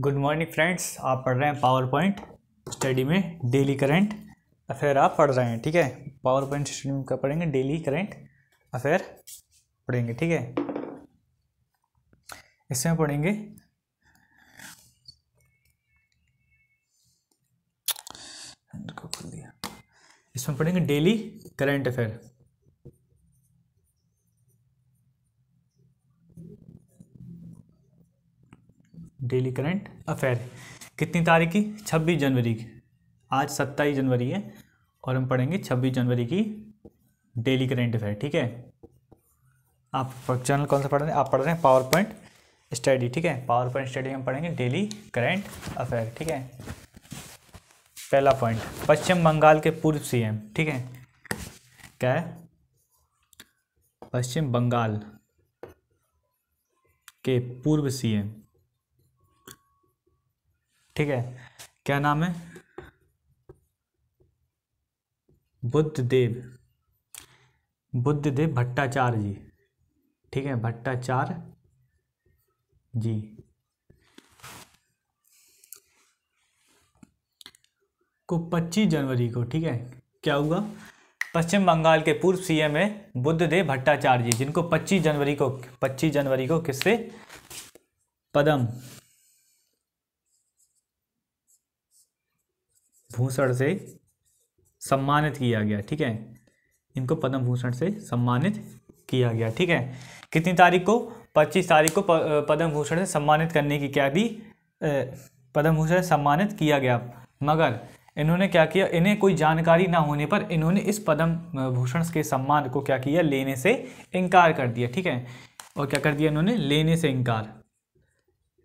good morning friends आप पढ़ रहे हैं पावर पॉइंट स्टडी में डेली करंट अफेयर आप पढ़ रहे हैं ठीक है पावर पॉइंट स्टडी का पढ़ेंगे डेली करंट अफेयर पढ़ेंगे ठीक है इसमें पढ़ेंगे इसमें पढ़ेंगे daily current affair daily current affair कितनी तारीख की छब्बीस जनवरी की आज सत्ताईस जनवरी है और हम पढ़ेंगे छब्बीस जनवरी की डेली करंट अफेयर ठीक है आप चैनल कौन सा पढ़ रहे हैं आप पढ़ रहे हैं पावर पॉइंट स्टडी ठीक है पावर पॉइंट स्टडी हम पढ़ेंगे डेली करंट अफेयर ठीक है पहला पॉइंट पश्चिम बंगाल के पूर्व सीएम ठीक है क्या है पश्चिम बंगाल के पूर्व सीएम ठीक है क्या नाम है बुद्ध देव बुद्ध देव भट्टाचार्य जी ठीक है भट्टाचार्य जी को 25 जनवरी को ठीक है क्या हुआ पश्चिम बंगाल के पूर्व सीएम है बुद्धदेव भट्टाचार्य जी जिनको 25 जनवरी को 25 जनवरी को किससे पदम भूषण से सम्मानित किया गया ठीक है इनको पद्म भूषण से सम्मानित किया गया ठीक है कितनी तारीख को पच्चीस तारीख को पद्म भूषण से सम्मानित करने की क्या भी पद्म भूषण से सम्मानित किया गया मगर इन्होंने क्या किया इन्हें कोई जानकारी ना होने पर इन्होंने इस पद्म भूषण के सम्मान को क्या किया लेने से इनकार कर दिया ठीक है और क्या कर दिया इन्होंने लेने से इनकार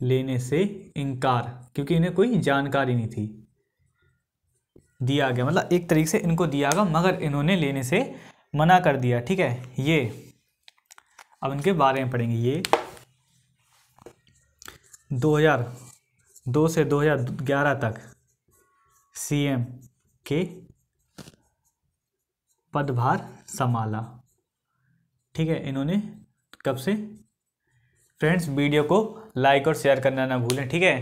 लेने से इनकार क्योंकि इन्हें कोई जानकारी नहीं थी दिया गया मतलब एक तरीके से इनको दिया गया मगर इन्होंने लेने से मना कर दिया ठीक है ये अब इनके बारे में पढ़ेंगे ये 2002 से 2011 तक सीएम के पदभार संभाला ठीक है इन्होंने कब से फ्रेंड्स वीडियो को लाइक और शेयर करना ना भूलें ठीक है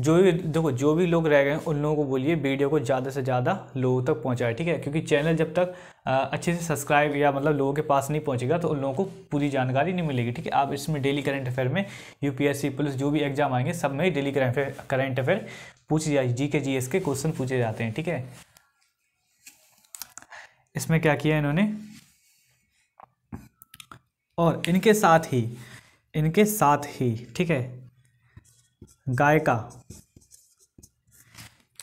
जो भी देखो जो भी लोग रह गए उन लोगों को बोलिए वीडियो को ज़्यादा से ज़्यादा लोगों तक पहुँचाए ठीक है क्योंकि चैनल जब तक अच्छे से सब्सक्राइब या मतलब लोगों के पास नहीं पहुँचेगा तो उन लोगों को पूरी जानकारी नहीं मिलेगी ठीक है आप इसमें डेली करंट अफेयर में यूपीएससी पुलिस जो भी एग्जाम आएंगे सब में डेली करंट अफेयर पूछ जाए जी के जी एस के क्वेश्चन पूछे जाते हैं ठीक है इसमें क्या किया इन्होंने और इनके साथ ही इनके साथ ही ठीक है गायका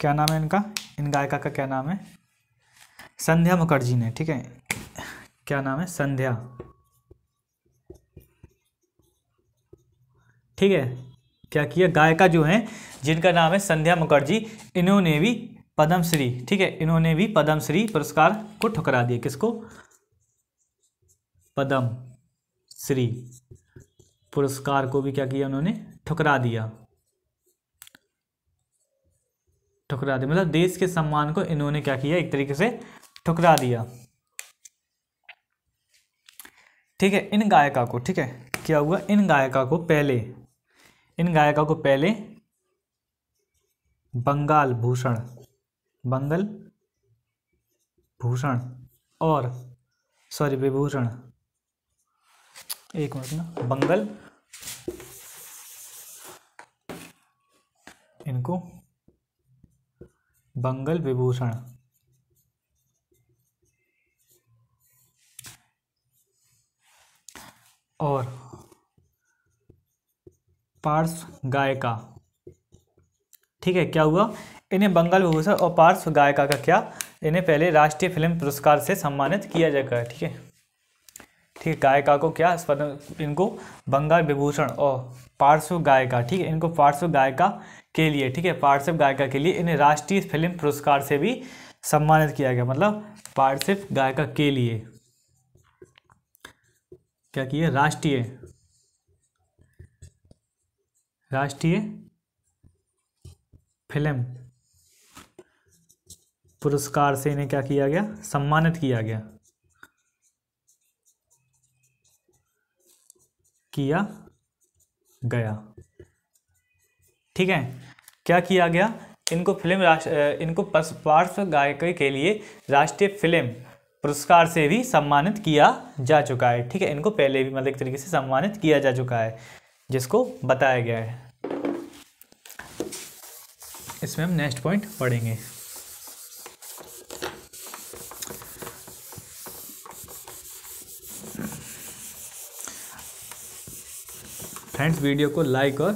क्या नाम है इनका इन गायिका का क्या नाम है संध्या मुखर्जी ने ठीक है क्या नाम है संध्या ठीक है क्या किया गायिका जो है जिनका नाम है संध्या मुखर्जी इन्होंने भी पद्मश्री ठीक है इन्होंने भी पद्मश्री पुरस्कार को ठुकरा दिया किसको पद्मश्री श्री पुरस्कार को भी क्या किया उन्होंने ठुकरा दिया ठुकरा दिया मतलब देश के सम्मान को इन्होंने क्या किया एक तरीके से ठुकरा दिया ठीक है इन गायिका को ठीक है क्या हुआ इन गायिका को पहले इन गायिका को पहले बंगाल भूषण बंगल भूषण और सॉरी विभूषण एक मिनट ना बंगल इनको बंगल विभूषण और पार्श्व गायिका ठीक है क्या हुआ इन्हें बंगाल विभूषण और पार्श्व गायिका का क्या इन्हें पहले राष्ट्रीय फिल्म पुरस्कार से सम्मानित किया जाएगा ठीक है ठीक है गायिका को क्या इनको बंगाल विभूषण और पार्श्व गायिका ठीक है इनको पार्श्व गायिका के लिए ठीक है पार्श्व गायिका के लिए इन्हें राष्ट्रीय फिल्म पुरस्कार से भी सम्मानित किया गया मतलब पार्श्व गायिका के लिए क्या किया राष्ट्रीय राष्ट्रीय फिल्म पुरस्कार से इन्हें क्या किया गया सम्मानित किया गया किया गया ठीक है क्या किया गया इनको फिल्म राष्ट्र इनको पार्श्व गायक के लिए राष्ट्रीय फिल्म पुरस्कार से भी सम्मानित किया जा चुका है ठीक है इनको पहले भी मतलब एक तरीके से सम्मानित किया जा चुका है जिसको बताया गया है इसमें हम नेक्स्ट पॉइंट पढ़ेंगे फ्रेंड्स वीडियो को लाइक और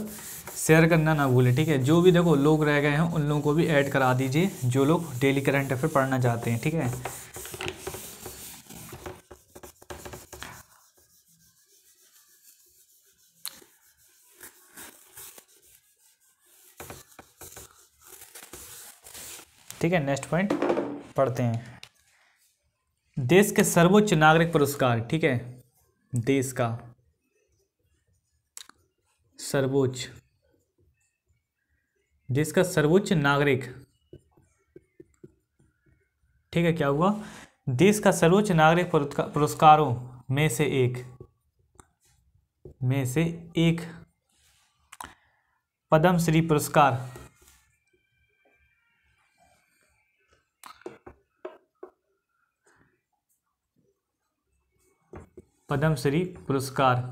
शेयर करना ना भूलें ठीक है जो भी देखो लोग रह गए हैं उन लोगों को भी ऐड करा दीजिए जो लोग डेली करंट अफेयर पढ़ना चाहते हैं ठीक है ठीक है नेक्स्ट पॉइंट पढ़ते हैं देश के सर्वोच्च नागरिक पुरस्कार ठीक है देश का सर्वोच्च देश का सर्वोच्च नागरिक ठीक है क्या हुआ देश का सर्वोच्च नागरिक पुरस्कारों में से एक में से एक पद्मश्री पुरस्कार पद्मश्री श्री पुरस्कार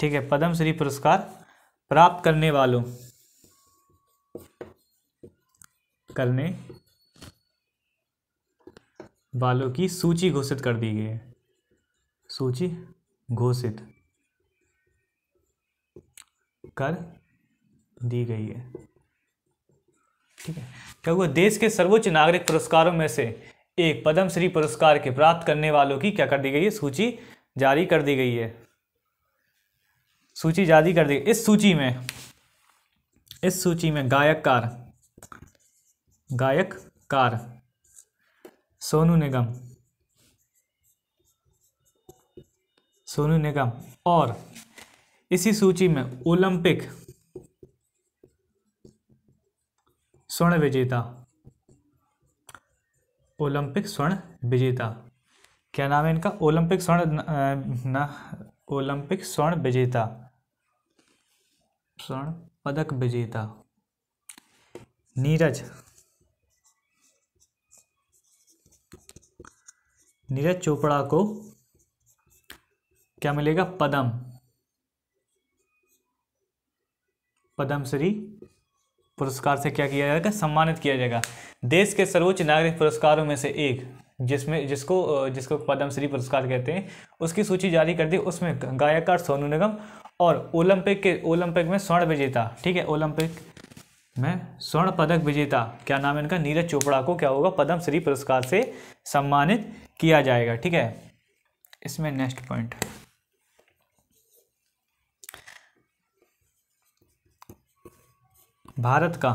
ठीक है पद्मश्री पुरस्कार प्राप्त करने वालों करने वालों की सूची घोषित कर दी गई है सूची घोषित कर दी गई है ठीक है क्या हुआ देश के सर्वोच्च नागरिक पुरस्कारों में से एक पद्मश्री पुरस्कार के प्राप्त करने वालों की क्या कर दी गई है सूची जारी कर दी गई है सूची जारी कर दी इस सूची में इस सूची में गायक कार गायक कार सोनू निगम सोनू निगम और इसी सूची में ओलंपिक स्वर्ण विजेता ओलंपिक स्वर्ण विजेता क्या नाम है इनका ओलंपिक स्वर्ण ना, ना ओलंपिक स्वर्ण विजेता स्वर्ण पदक विजेता नीरज नीरज चोपड़ा को क्या मिलेगा पदम पदम श्री पुरस्कार से क्या किया जाएगा सम्मानित किया जाएगा देश के सर्वोच्च नागरिक पुरस्कारों में से एक जिसमें जिसको जिसको पद्मश्री पुरस्कार कहते हैं उसकी सूची जारी कर दी उसमें गायककार सोनू निगम और ओलंपिक के ओलंपिक में स्वर्ण विजेता ठीक है ओलंपिक में स्वर्ण पदक विजेता क्या नाम है इनका नीरज चोपड़ा को क्या होगा पद्मश्री पुरस्कार से सम्मानित किया जाएगा ठीक है इसमें नेक्स्ट पॉइंट भारत का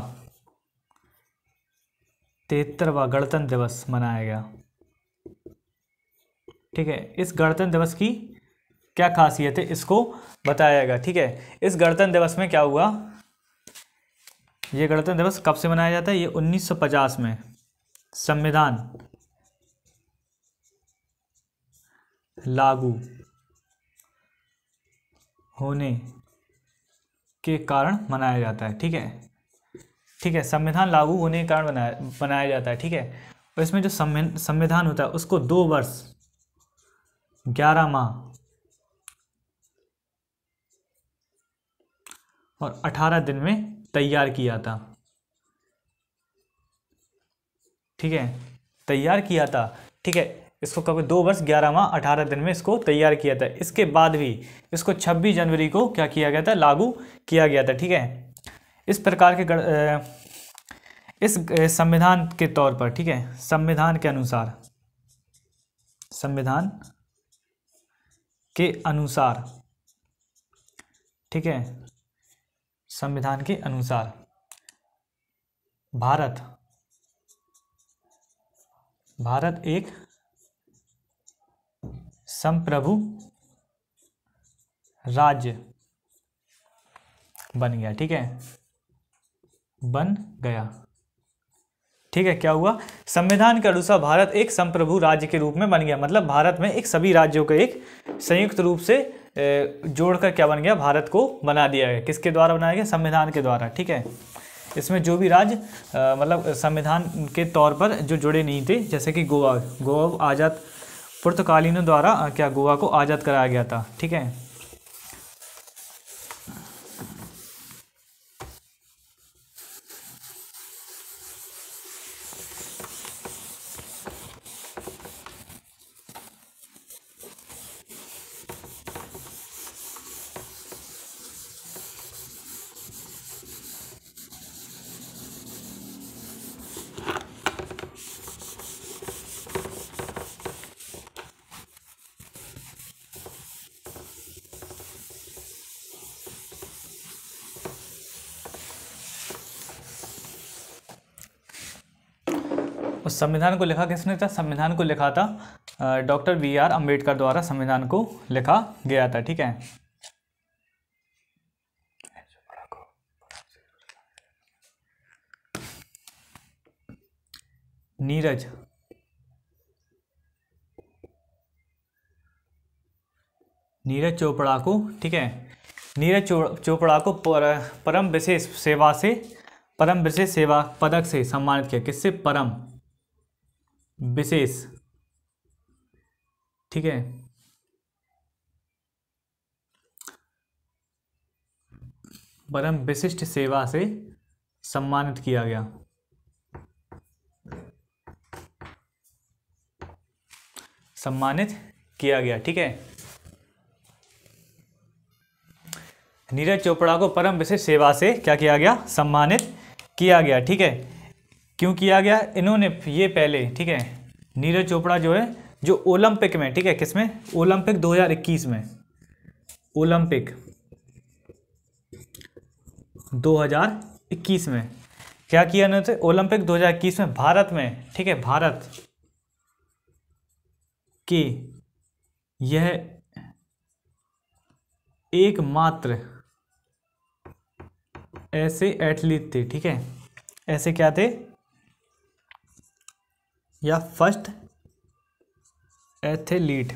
तिहत्तरवा गणतंत्र दिवस मनाया गया ठीक है इस गणतंत्र दिवस की क्या खासियत है इसको बताया जाएगा ठीक है इस गणतंत्र दिवस में क्या हुआ ये गणतंत्र दिवस कब से मनाया जाता है ये 1950 में संविधान लागू होने के कारण मनाया जाता है ठीक है ठीक है संविधान लागू होने के कारण बनाया बनाया जाता है ठीक है और इसमें जो संविधान होता है उसको दो वर्ष ग्यारह माह और अठारह दिन में तैयार किया था ठीक है तैयार किया था ठीक है इसको कभी दो वर्ष ग्यारह माह अठारह दिन में इसको तैयार किया था इसके बाद भी इसको छब्बीस जनवरी को क्या किया गया था लागू किया गया था ठीक है इस प्रकार के गण, इस संविधान के तौर पर ठीक है संविधान के अनुसार संविधान के अनुसार ठीक है संविधान के अनुसार भारत भारत एक संप्रभु राज्य बन गया ठीक है बन गया ठीक है क्या हुआ संविधान के अनुसार भारत एक संप्रभु राज्य के रूप में बन गया मतलब भारत में एक सभी राज्यों का एक संयुक्त रूप से जोड़कर क्या बन गया भारत को बना दिया गया किसके द्वारा बनाया गया संविधान के द्वारा ठीक है इसमें जो भी राज्य मतलब संविधान के तौर पर जो जुड़े नहीं थे जैसे कि गोवा गोवा आज़ाद पुर्तकालीनों द्वारा क्या गोवा को आज़ाद कराया गया था ठीक है संविधान को लिखा किसने था संविधान को लिखा था डॉक्टर बी आर अम्बेडकर द्वारा संविधान को लिखा गया था ठीक है नीरज नीरज चोपड़ा को ठीक है नीरज चोपड़ा को पर, परम विशेष सेवा से परम विशेष सेवा पदक से सम्मानित किया किससे परम विशेष ठीक है परम विशिष्ट सेवा से सम्मानित किया गया सम्मानित किया गया ठीक है नीरज चोपड़ा को परम विशिष्ट सेवा से क्या किया गया सम्मानित किया गया ठीक है क्यों किया गया इन्होंने ये पहले ठीक है नीरज चोपड़ा जो है जो ओलंपिक में ठीक है किसमें ओलंपिक 2021 में ओलंपिक 2021 में क्या किया इन्होंने ओलंपिक 2021 में भारत में ठीक है भारत की यह एकमात्र ऐसे एथलीट थे ठीक है ऐसे क्या थे या फर्स्ट एथलीट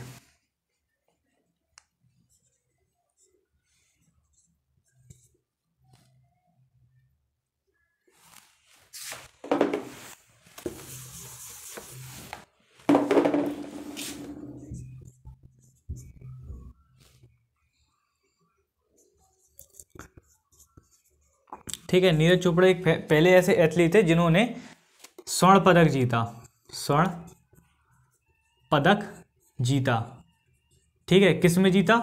ठीक है नीरज चोपड़ा एक पहले ऐसे एथलीट थे जिन्होंने स्वर्ण पदक जीता स्वर्ण पदक जीता ठीक है किस में जीता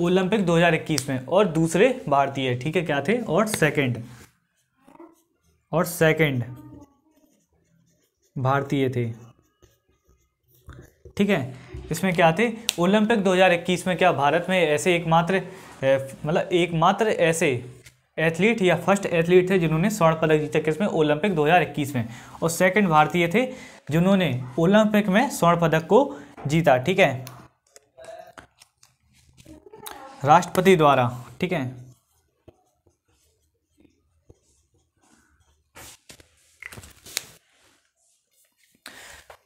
ओलंपिक 2021 में और दूसरे भारतीय ठीक है क्या थे और सेकंड और सेकंड भारतीय थे ठीक है इसमें क्या थे ओलंपिक 2021 में क्या भारत में ऐसे एकमात्र मतलब एकमात्र ऐसे एथलीट या फर्स्ट एथलीट थे जिन्होंने स्वर्ण पदक जीता किसमें ओलंपिक 2021 में और सेकंड भारतीय थे जिन्होंने ओलंपिक में स्वर्ण पदक को जीता ठीक है राष्ट्रपति द्वारा ठीक है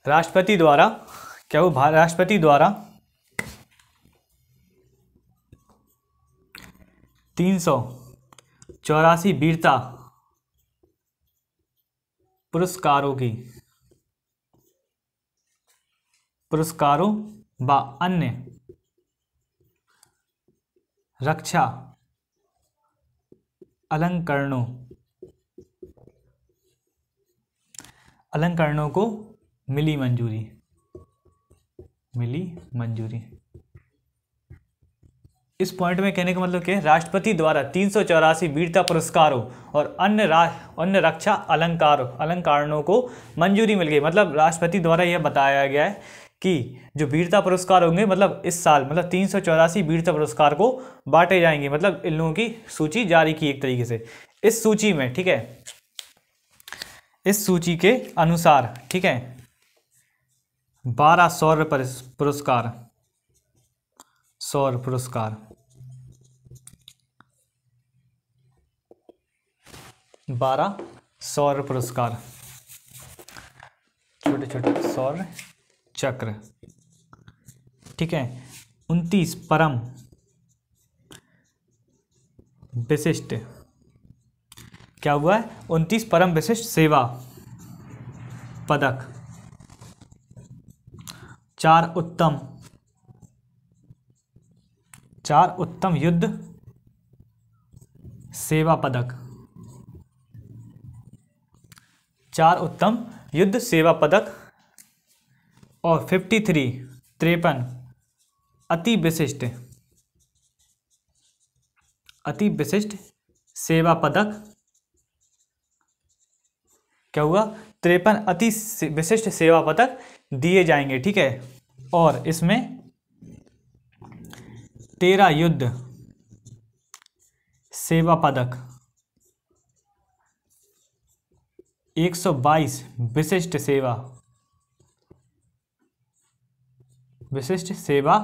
राष्ट्रपति द्वारा क्या वो राष्ट्रपति द्वारा तीन सौ चौरासी वीरता पुरस्कारों की पुरस्कारों व अन्य रक्षा अलंकरणों अलंकरणों को मिली मंजूरी मिली मंजूरी इस पॉइंट में कहने का मतलब क्या है राष्ट्रपति द्वारा तीन वीरता पुरस्कारों और अन्य अन्य रक्षा अलंकार अलंकारणों को मंजूरी मिल गई मतलब राष्ट्रपति द्वारा यह बताया गया है कि जो वीरता पुरस्कार होंगे मतलब इस साल मतलब तीन वीरता पुरस्कार को बांटे जाएंगे मतलब इन लोगों की सूची जारी की एक तरीके से इस सूची में ठीक है इस सूची के अनुसार ठीक है बारह सौर पुरस्कार सौर पुरस्कार बारह सौर पुरस्कार छोटे छोटे सौर चक्र ठीक है उनतीस परम विशिष्ट क्या हुआ है उनतीस परम विशिष्ट सेवा पदक चार उत्तम चार उत्तम युद्ध सेवा पदक चार उत्तम युद्ध सेवा पदक और फिफ्टी थ्री त्रेपन अति विशिष्ट अति विशिष्ट सेवा पदक क्या हुआ त्रेपन अति विशिष्ट सेवा पदक दिए जाएंगे ठीक है और इसमें तेरह युद्ध सेवा पदक 122 विशिष्ट सेवा विशिष्ट सेवा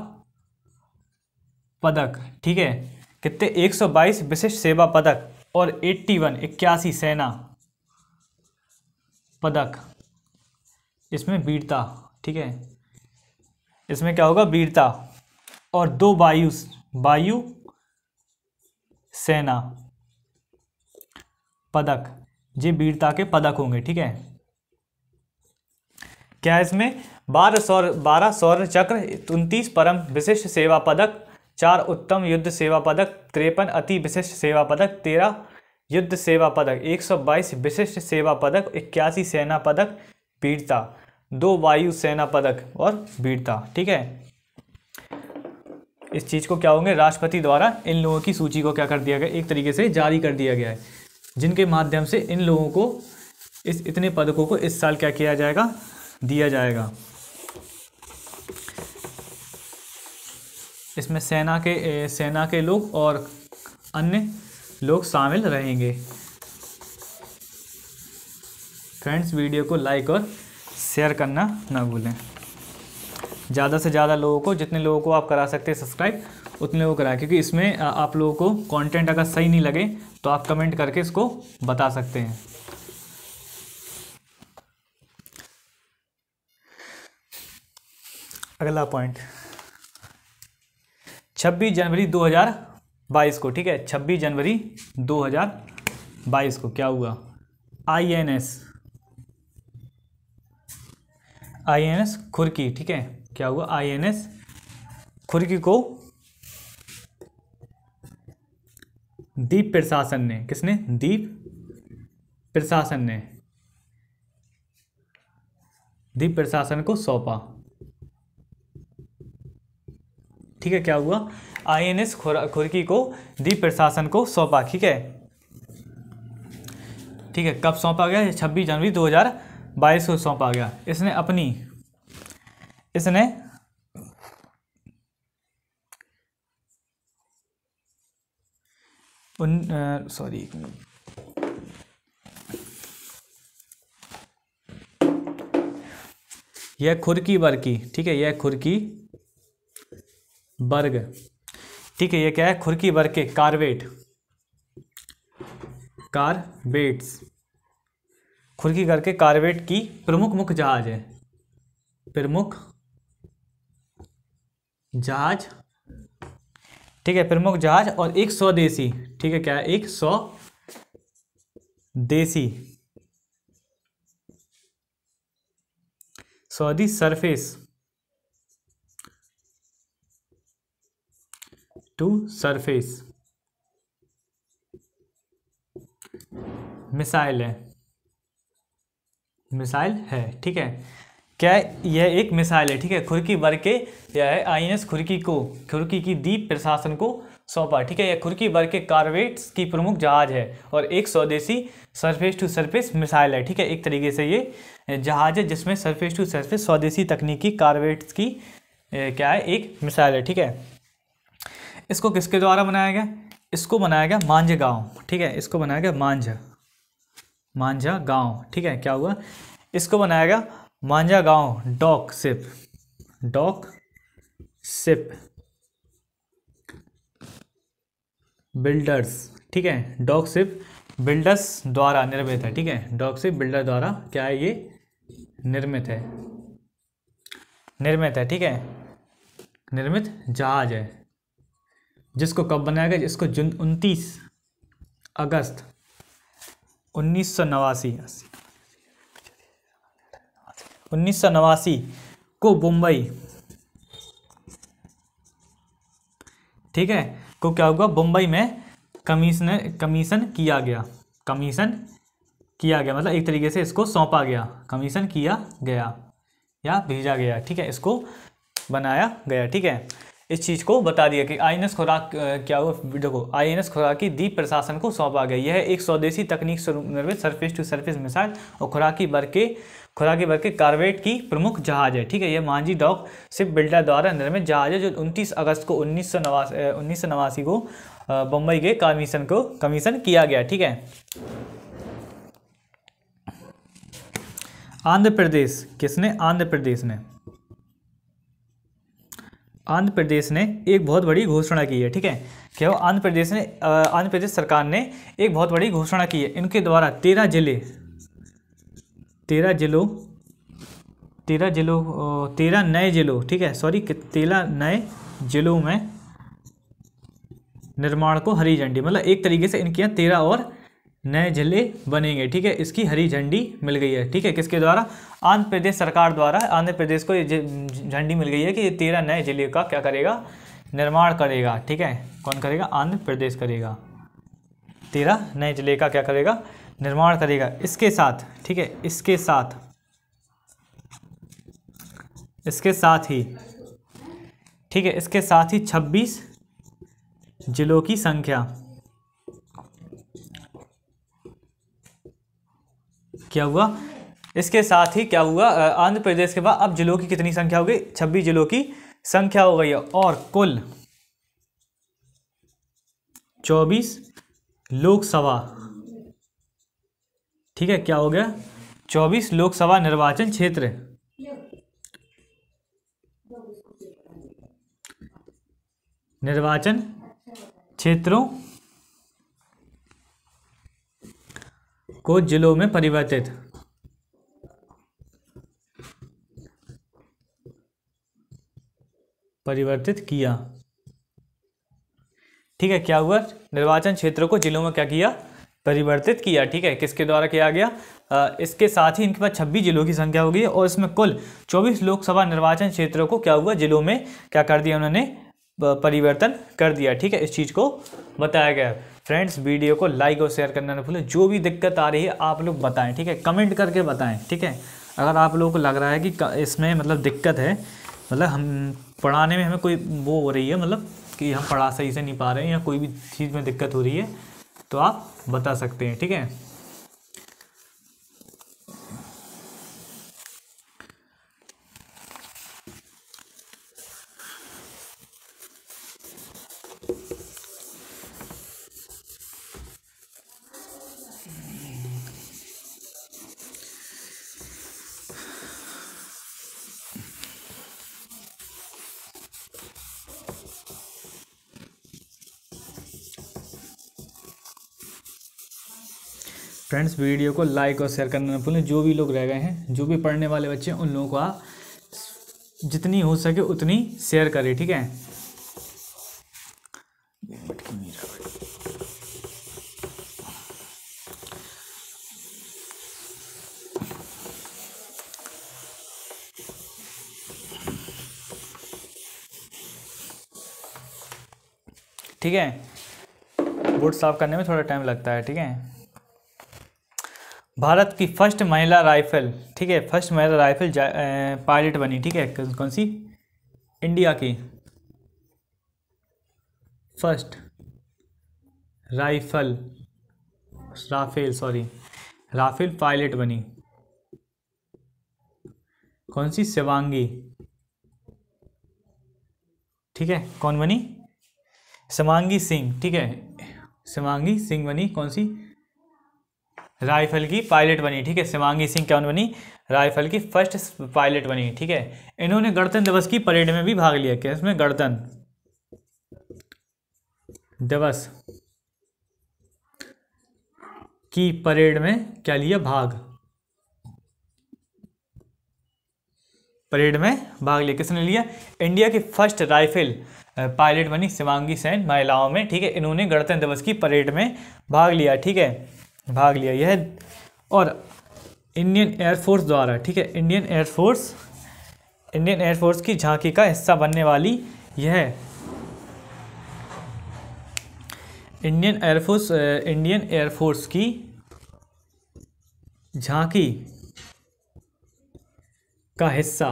पदक ठीक है कितने 122 विशिष्ट सेवा पदक और 81 इक्यासी सेना पदक इसमें वीरता ठीक है इसमें क्या होगा वीरता और दो वायु वायु सेना पदक ये वीरता के पदक होंगे ठीक है क्या इसमें बारह सौर बारह सौर चक्र उनतीस परम विशिष्ट सेवा पदक चार उत्तम युद्ध सेवा पदक त्रेपन अति विशिष्ट सेवा पदक तेरह युद्ध सेवा पदक एक सौ बाईस विशिष्ट सेवा पदक इक्यासी सेना पदक वीरता दो वायु सेना पदक और वीरता ठीक है इस चीज़ को क्या होंगे राष्ट्रपति द्वारा इन लोगों की सूची को क्या कर दिया गया एक तरीके से जारी कर दिया गया है जिनके माध्यम से इन लोगों को इस इतने पदकों को इस साल क्या किया जाएगा दिया जाएगा इसमें सेना के ए, सेना के लोग और अन्य लोग शामिल रहेंगे फ्रेंड्स वीडियो को लाइक और शेयर करना ना भूलें ज़्यादा से ज़्यादा लोगों को जितने लोगों को आप करा सकते हैं सब्सक्राइब उतने लोगों को कराएं क्योंकि इसमें आप लोगों को कंटेंट अगर सही नहीं लगे तो आप कमेंट करके इसको बता सकते हैं अगला पॉइंट 26 जनवरी 2022 को ठीक है 26 जनवरी 2022 को क्या हुआ आईएनएस आईएनएस खुरकी ठीक है क्या हुआ आईएनएस खुरकी को दीप प्रशासन ने किसने दीप प्रशासन ने दीप प्रशासन को सौंपा ठीक है क्या हुआ आईएनएस खुरकी को दीप प्रशासन को सौंपा ठीक है ठीक है कब सौंपा गया छब्बीस जनवरी 2022 को सौंपा गया इसने अपनी इसने उन सॉरी एक मिनट यह वर्ग की ठीक है यह खुरकी वर्ग ठीक है यह क्या है खुरकी वर्ग के कार्बेट कार्बेट्स खुरकी करके घर के की प्रमुख मुख्य जहाज है प्रमुख जहाज ठीक है प्रमुख जहाज और एक स्वदेशी ठीक है क्या है एक सौ देसी सऊदी सरफेस टू सरफेस मिसाइल है मिसाइल है ठीक है क्या है यह एक मिसाइल है ठीक है खुरकी वर्ग के यह है आई खुरकी को खुरकी की द्वीप प्रशासन को सौंपा ठीक है यह खुरकी वर्ग के कार्वेट्स की प्रमुख जहाज है और एक स्वदेशी सरफेस टू सरफेस मिसाइल है ठीक है एक तरीके से ये जहाज है जिसमें सरफेस टू सरफेस स्वदेशी तकनीकी कार्वेट्स की क्या है एक मिसाइल है ठीक है इसको किसके द्वारा बनाया गया इसको बनाया गया मांझ गाँव ठीक है इसको बनाया गया मांझ मांझा गाँव ठीक है क्या हुआ इसको बनाया गया Mazagon dock ship dock ship builders ठीक है डॉक सिप बिल्डर्स द्वारा निर्मित है ठीक है डॉक सिप बिल्डर द्वारा क्या है ये निर्मित है निर्मित है ठीक है निर्मित जहाज है जिसको कब बनाया गया जिसको जून उनतीस अगस्त उन्नीस सौ नवासी उन्नीस को बुम्बई ठीक है को क्या हुआ बुम्बई में कमीशन कमीशन किया गया कमीशन किया गया मतलब एक तरीके से इसको सौंपा गया कमीशन किया गया या भेजा गया ठीक है इसको बनाया गया ठीक है इस चीज़ को बता दिया कि आई खुराक क्या हुआ देखो आई एन एस खुराक की द्वीप प्रशासन को सौंपा गया यह एक स्वदेशी तकनीक निर्मित सरफेस टू सरफेस मिसाइल और खुराकी भर के खुराकी भर के कार्बेट की प्रमुख जहाज है ठीक है यह मांझी डॉक शिप बिल्डर द्वारा निर्मित जहाज है जो 29 अगस्त को उन्नीस सौ नवासी उन्नीस सौ नवासी को बम्बई के कमीशन को कमीशन किया गया ठीक है आंध्र प्रदेश किसने आंध्र प्रदेश ने आंध्र प्रदेश ने एक बहुत बड़ी घोषणा की है ठीक है क्या आंध्र प्रदेश ने आंध्र प्रदेश सरकार ने एक बहुत बड़ी घोषणा की है इनके द्वारा तेरह जिले तेरह जिलों तेरह जिलों तेरह नए जिलों ठीक है सॉरी तेरह नए जिलों में निर्माण को हरी झंडी मतलब एक तरीके से इनके यहाँ तेरह और नए जिले बनेंगे ठीक है इसकी हरी झंडी मिल गई है ठीक है किसके द्वारा आंध्र प्रदेश सरकार द्वारा आंध्र प्रदेश को ये झंडी मिल गई है कि ये तेरह नए जिले का क्या करेगा निर्माण करेगा ठीक है कौन करेगा आंध्र प्रदेश करेगा तेरह नए जिले का क्या करेगा निर्माण करेगा इसके साथ ठीक है इसके साथ इसके साथ ही ठीक है इसके साथ ही छब्बीस जिलों की संख्या क्या हुआ इसके साथ ही क्या हुआ आंध्र प्रदेश के बाद अब जिलों की कितनी संख्या हो गई छब्बीस जिलों की संख्या हो गई है और कुल चौबीस लोकसभा ठीक है क्या हो गया चौबीस लोकसभा निर्वाचन क्षेत्र निर्वाचन क्षेत्रों को जिलों में परिवर्तित परिवर्तित किया ठीक है क्या हुआ निर्वाचन क्षेत्रों को जिलों में क्या किया परिवर्तित किया ठीक है किसके द्वारा किया गया आ, इसके साथ ही इनके पास छब्बीस जिलों की संख्या होगी और इसमें कुल चौबीस लोकसभा निर्वाचन क्षेत्रों को क्या हुआ जिलों में क्या कर दिया उन्होंने परिवर्तन कर दिया ठीक है इस चीज़ को बताया गया फ्रेंड्स वीडियो को लाइक और शेयर करना ना भूलें जो भी दिक्कत आ रही है आप लोग बताएं ठीक है कमेंट करके बताएं ठीक है अगर आप लोगों को लग रहा है कि इसमें मतलब दिक्कत है मतलब हम पढ़ाने में हमें कोई वो हो रही है मतलब कि हम पढ़ा सही से नहीं पा रहे हैं या कोई भी चीज़ में दिक्कत हो रही है तो आप बता सकते हैं ठीक है फ्रेंड्स वीडियो को लाइक और शेयर करना ना भूलें जो भी लोग रह गए हैं जो भी पढ़ने वाले बच्चे हैं उन लोगों को आप जितनी हो सके उतनी शेयर करें ठीक है ठीक है बोर्ड साफ़ करने में थोड़ा टाइम लगता है ठीक है भारत की फर्स्ट महिला राइफल ठीक है फर्स्ट महिला राइफल पायलट बनी ठीक है कौन सी इंडिया की first rifle Rafale sorry Rafale pilot बनी कौन सी शिवांगी ठीक है कौन बनी शिवांगी सिंह ठीक है शिवांगी सिंह बनी कौन सी राइफल की पायलट बनी ठीक है शिवांगी सिंह कौन बनी राइफल की फर्स्ट पायलट बनी ठीक है इन्होंने गणतंत्र दिवस की परेड में भी भाग लिया क्या इसमें गणतंत्र दिवस की परेड में क्या लिया भाग परेड में भाग लिया किसने लिया इंडिया की फर्स्ट राइफल पायलट बनी शिवांगी सेन महिलाओं में ठीक है इन्होंने गणतंत्र दिवस की परेड में भाग लिया ठीक है भाग लिया यह और इंडियन एयरफोर्स द्वारा ठीक है इंडियन एयरफोर्स इंडियन एयरफोर्स की झांकी का हिस्सा बनने वाली यह इंडियन एयरफोर्स इंडियन एयरफोर्स की झांकी का हिस्सा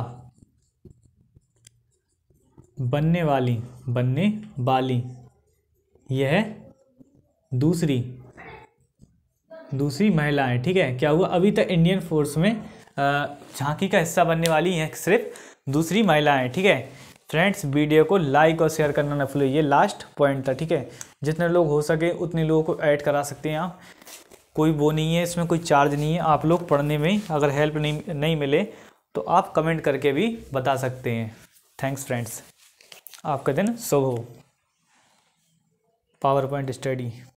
बनने वाली बनने वाली यह दूसरी दूसरी महिलाएं ठीक है क्या हुआ अभी तक इंडियन फोर्स में झांकी का हिस्सा बनने वाली हैं सिर्फ दूसरी महिलाएं ठीक है फ्रेंड्स वीडियो को लाइक और शेयर करना ना भूलो ये लास्ट पॉइंट था ठीक है जितने लोग हो सके उतने लोगों को ऐड करा सकते हैं आप कोई वो नहीं है इसमें कोई चार्ज नहीं है आप लोग पढ़ने में अगर हेल्प नहीं नहीं मिले तो आप कमेंट करके भी बता सकते हैं थैंक्स फ्रेंड्स आपका दिन शुभ हो पावर पॉइंट स्टडी